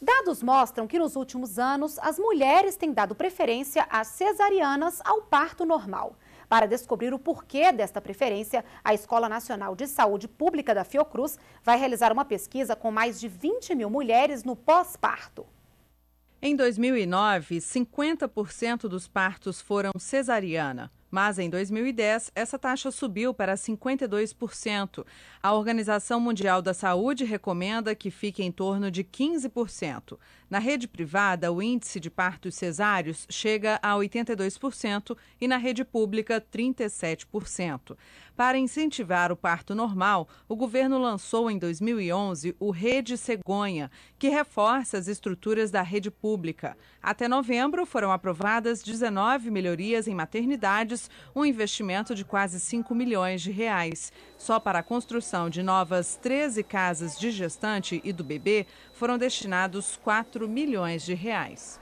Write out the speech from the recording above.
Dados mostram que nos últimos anos as mulheres têm dado preferência às cesarianas ao parto normal. Para descobrir o porquê desta preferência, a Escola Nacional de Saúde Pública da Fiocruz vai realizar uma pesquisa com mais de 20 mil mulheres no pós-parto. Em 2009, 50% dos partos foram cesariana. Mas em 2010, essa taxa subiu para 52%. A Organização Mundial da Saúde recomenda que fique em torno de 15%. Na rede privada, o índice de partos cesáreos chega a 82% e na rede pública, 37%. Para incentivar o parto normal, o governo lançou em 2011 o Rede Cegonha, que reforça as estruturas da rede pública. Até novembro, foram aprovadas 19 melhorias em maternidades um investimento de quase 5 milhões de reais. Só para a construção de novas 13 casas de gestante e do bebê foram destinados 4 milhões de reais.